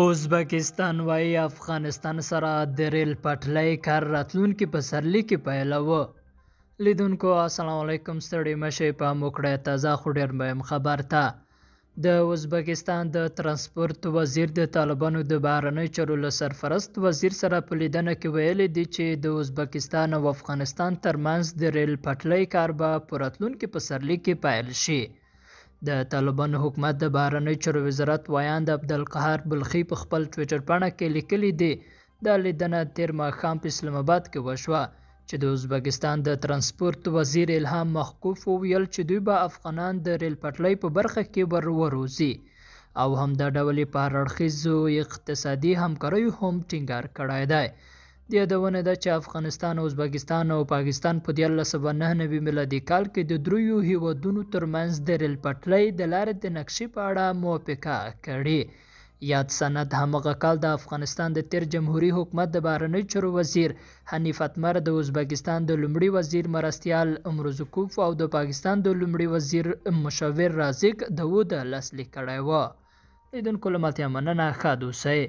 ازبکستان وايي افغانستان سره د ریل پټلۍ کار راتلونکي پسرلي کې پیلوه لیدونکو السلام علیکم ستړي مشي په موکړه تازه خو ډیر مهم خبر ته د ازبکستان د ترانسپورت وزیر د طالبانو د بهرنی چارو له سرپرست وزیر سره په لیدنه کې ویلي دي چې د ازبکستان او افغانستان ترمنځ د ریل پټلۍ کار به په راتلونکي پسرلي کې پیل شي د طالبانو حکومت د بهرنیو چارو وزارت ویاند عبدالقهار بلخي په خپل ټویټر پاڼه کې لیکلی دی دا لیدنه تیر ماښام په اسلام آباد کې وشوه چې د ازبکستان د ترانسپورت وزیر الهام مخکوف وویل چې دوی به افغانان د ریل پټلۍ په برخه کې ور وروزي او همدا ډول یې په هر اړخیزو اقتصادي همکاریو هم ټینګار کړی دی یادونه ده چې افغانستان او ازبکستان او پاکستان په 1999 میلادي کال کې د دریو هیوادونو ترمنځ د ریل پټلۍ د لارې د نقشې په اړه موافقه کړې یاد سند همغه کال د افغانستان د تیر جمهوریت حکومت د بهرنی چارو وزیر حنیف اتمر د ازبکستان د لومړي وزیر مرستیال امروزکوف او د پاکستان د لومړي وزیر مشاور رازق داوود لاسلیک کړی و لیدونکو له ملتیا مننه ښه دوسئ